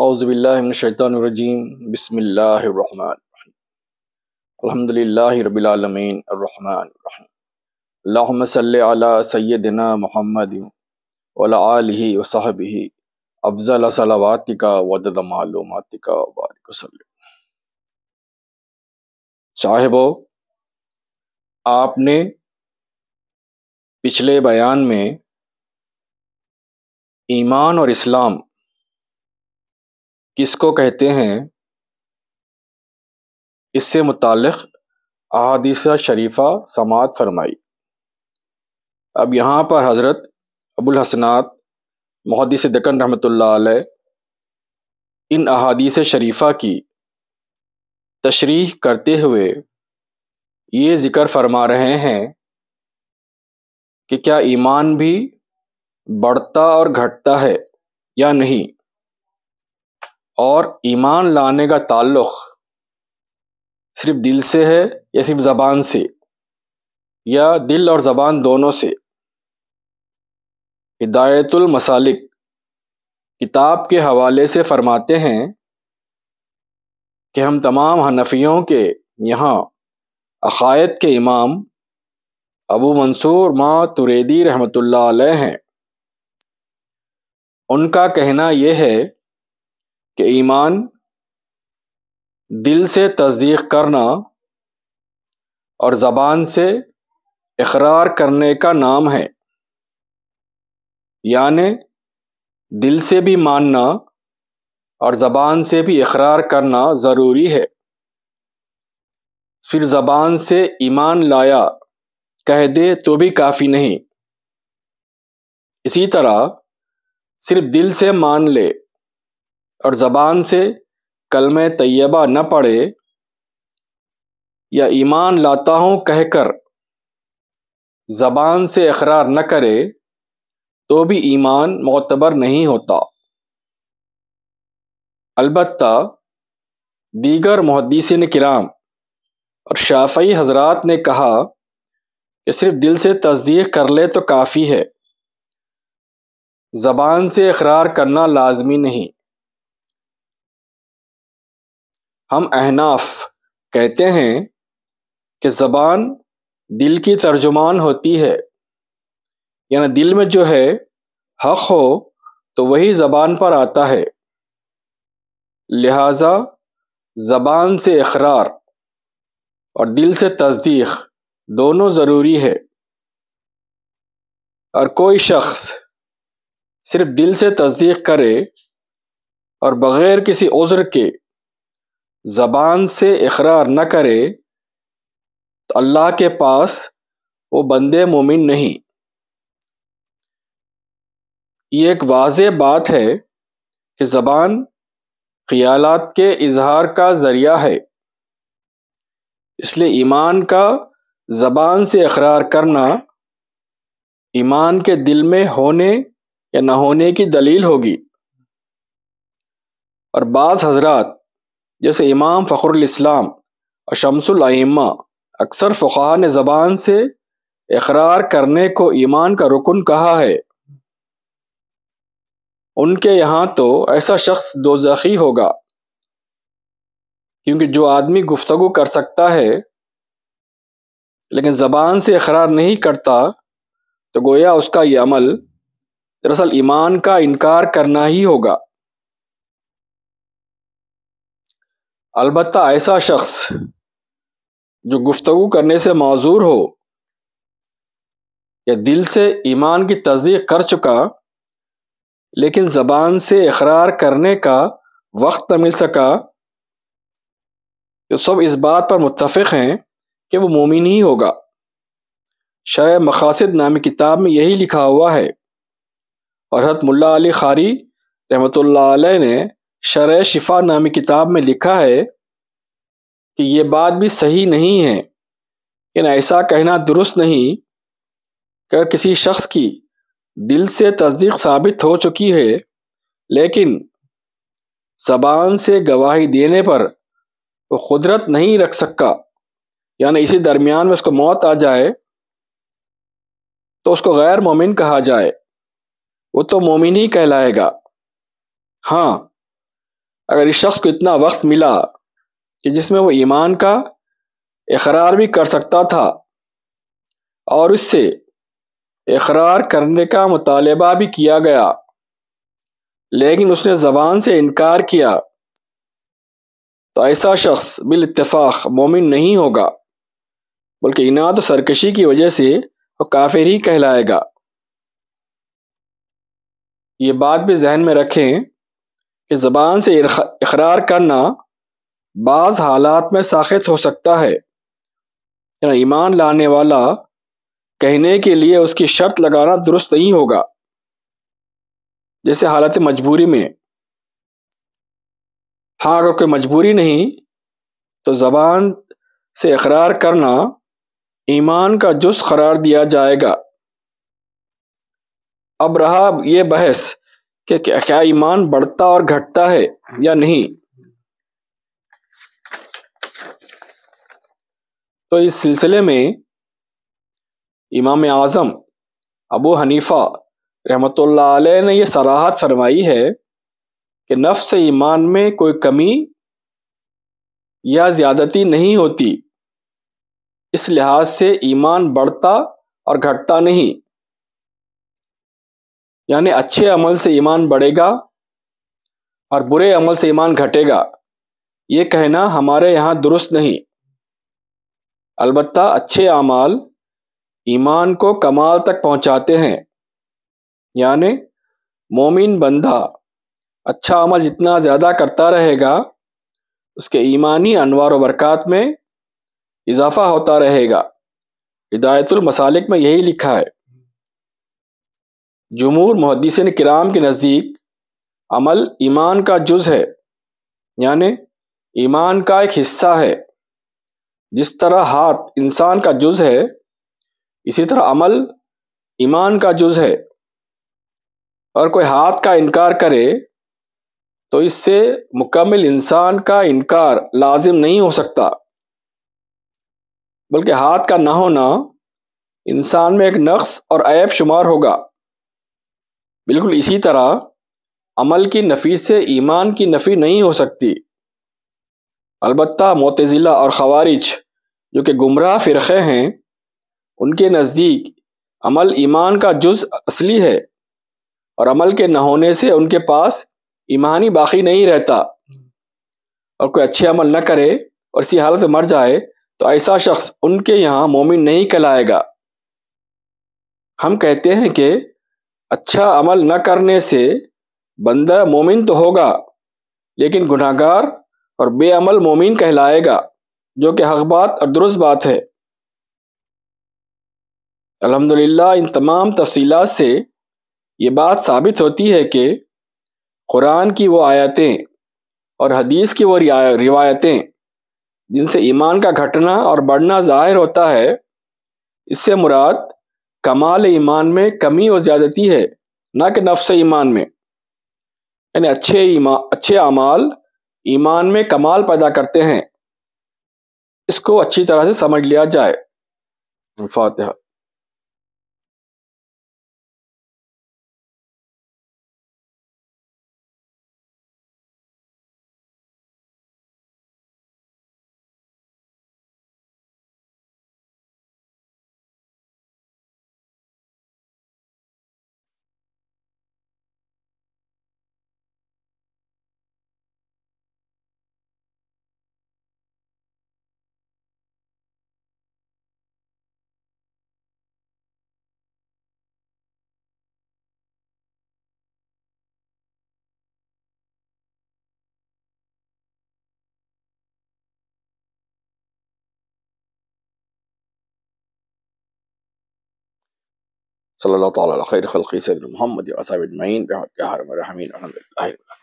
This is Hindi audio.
औज़बिल्लाशैतरजीम बसमिल्लाम अलहमदिल्लाबीआलमीन रहमान सल सैदना मोहम्मद वली वसाहब अफजल सलावातिका वदद मालूमतिका वारिक साहेबो आपने पिछले बयान में ईमान और इस्लाम किसको कहते हैं इससे मुतक़ अदीसा शरीफ़ा समात फरमाई अब यहाँ पर हज़रत अबुल हसनात मुहदस दकन रहमत इन अहादीस शरीफ़ा की तशरीह करते हुए ये ज़िक्र फरमा रहे हैं कि क्या ईमान भी बढ़ता और घटता है या नहीं और ईमान लाने का ताल्लुक़ सिर्फ दिल से है या सिर्फ ज़बान से या दिल और ज़बान दोनों से हिदायतुल मसालिक किताब के हवाले से फरमाते हैं कि हम तमाम हनफियों के यहाँ अकायद के इमाम अबू मंसूर माँ तुरेदी रहमतुल्लाह अलैह हैं उनका कहना यह है कि ईमान दिल से तस्दीक करना और ज़बान से इकरार करने का नाम है यानि दिल से भी मानना और ज़बान से भी इकरार करना ज़रूरी है फिर ज़बान से ईमान लाया कह दे तो भी काफ़ी नहीं इसी तरह सिर्फ दिल से मान ले और ज़बान से कलम तयबा न पढ़े या ईमान लाता हूँ कहकर ज़बान से अकरार न करे तो भी ईमान मोतबर नहीं होता अलबत् दीगर मुहदसिन कराम और शाफी हजरात ने कहा कि सिर्फ दिल से तस्दीक कर ले तो काफ़ी है ज़बान से अकरार करना लाजमी नहीं हम अहनाफ कहते हैं कि ज़बान दिल की तर्जुमान होती है यानी दिल में जो है हक़ हो तो वही ज़बान पर आता है लिहाजा ज़बान से इकरार और दिल से तस्दीक दोनों ज़रूरी है और कोई शख्स सिर्फ दिल से तस्दीक करे और बग़ैर किसी उज़र के ज़बान से इकरार न करे तो अल्लाह के पास वो बंदे मोमिन नहीं ये एक वाज बात है कि ज़बान ख्यालात के इजहार का ज़रिया है इसलिए ईमान का ज़बान से इकरार करना ईमान के दिल में होने या न होने की दलील होगी और बाज़ हजरात जैसे इमाम फ़खरुलस्लाम और शमसुलमा अक्सर फ़ुहा ने ज़बान से इकरार करने को ईमान का रुकन कहा है उनके यहाँ तो ऐसा शख्स दो जखी होगा क्योंकि जो आदमी गुफ्तगु कर सकता है लेकिन ज़बान से इकरार नहीं करता तो गोया उसका ये अमल दरअसल ईमान का इनकार करना ही होगा अलबत् ऐसा शख्स जो गुफ्तु करने से माजूर हो या दिल से ईमान की तस्दीक कर चुका लेकिन ज़बान से इकरार करने का वक्त न मिल सका तो सब इस बात पर मुतफ़ हैं कि वो मोमिन ही होगा शर मकासद नामी किताब में यही लिखा हुआ है और हत मुल्ला अली खारी रहमत ने शर शिफा नामी किताब में लिखा है कि ये बात भी सही नहीं है इन ऐसा कहना दुरुस्त नहीं कि किसी शख्स की दिल से तस्दीक साबित हो चुकी है लेकिन जबान से गवाही देने पर वो कुदरत नहीं रख सकता यानी इसी दरमियान में उसको मौत आ जाए तो उसको गैर मोमिन कहा जाए वो तो मोमिन ही कहलाएगा हाँ अगर इस शख्स को इतना वक्त मिला कि जिसमें वो ईमान का इकरार भी कर सकता था और उससे इकरार करने का मुतालबा भी किया गया लेकिन उसने ज़बान से इनकार किया तो ऐसा शख्स बिल इतफ़ाक़ मोमिन नहीं होगा बल्कि इनात तो सरकशी की वजह से वो काफिर ही कहलाएगा ये बात भी जहन में रखें कि ज़बान से इकरार करना बाज़ हालात में साखित हो सकता है यानी ईमान लाने वाला कहने के लिए उसकी शर्त लगाना दुरुस्त नहीं होगा जैसे हालत मजबूरी में हाँ अगर कोई मजबूरी नहीं तो ज़बान से इकरार करना ईमान का जुस करार दिया जाएगा अब रहा ये बहस कि क्या ईमान बढ़ता और घटता है या नहीं तो इस सिलसिले में इमाम आज़म अबू हनीफा रहमत ने यह सराहत फरमाई है कि नफ्स ईमान में कोई कमी या ज़्यादती नहीं होती इस लिहाज से ईमान बढ़ता और घटता नहीं यानी अच्छे अमल से ईमान बढ़ेगा और बुरे अमल से ईमान घटेगा ये कहना हमारे यहाँ दुरुस्त नहीं अलबत्ता अच्छे अमाल ईमान को कमाल तक पहुँचाते हैं यानि मोमिन बंदा अच्छा अमल जितना ज़्यादा करता रहेगा उसके ईमानी अनवार बरक़ात में इजाफा होता रहेगा हिदायतुल मसालिक में यही लिखा है जमूर मुहदसिन कराम के नज़दीक अमल ईमान का जुज़ है यानि ईमान का एक हिस्सा है जिस तरह हाथ इंसान का जुज़ है इसी तरह अमल ईमान का जुज़ है और कोई हाथ का इनकार करे तो इससे मुकम्मल इंसान का इनकार लाजिम नहीं हो सकता बल्कि हाथ का ना होना इंसान में एक नक्स और ऐब शुमार होगा बिल्कुल इसी तरह अमल की नफ़ी से ईमान की नफ़ी नहीं हो सकती अलबत् मोतज़िला और खवारिज जो कि गुमराह फ़िरक़े हैं उनके नज़दीक अमल ईमान का जुज़ असली है और अमल के न होने से उनके पास ईमान ही बाकी नहीं रहता और कोई अच्छे अमल न करे और इसी हालत में मर जाए तो ऐसा शख्स उनके यहाँ मोमिन नहीं कहलाएगा हम कहते हैं कि अच्छा अमल न करने से बंदा मोमिन तो होगा लेकिन गुनाहगार और बेअमल मोमिन कहलाएगा जो कि हक बात और दुरुस्त बात है अल्हम्दुलिल्लाह इन तमाम तफसीलात से ये बात साबित होती है कि कुरान की वो आयतें और हदीस की वो रिवायतें जिनसे ईमान का घटना और बढ़ना ज़ाहिर होता है इससे मुराद कमाल ईमान में कमी और ज़्यादती है ना कि नफ्स ईमान में यानी अच्छे ईमा अच्छे अमाल ईमान में कमाल पैदा करते हैं इसको अच्छी तरह से समझ लिया जाए फातहा صلى الله تعالى على خير خلقه سيدنا محمد اصحابه أجمعين برحمتك يا أرحم الراحمين الحمد لله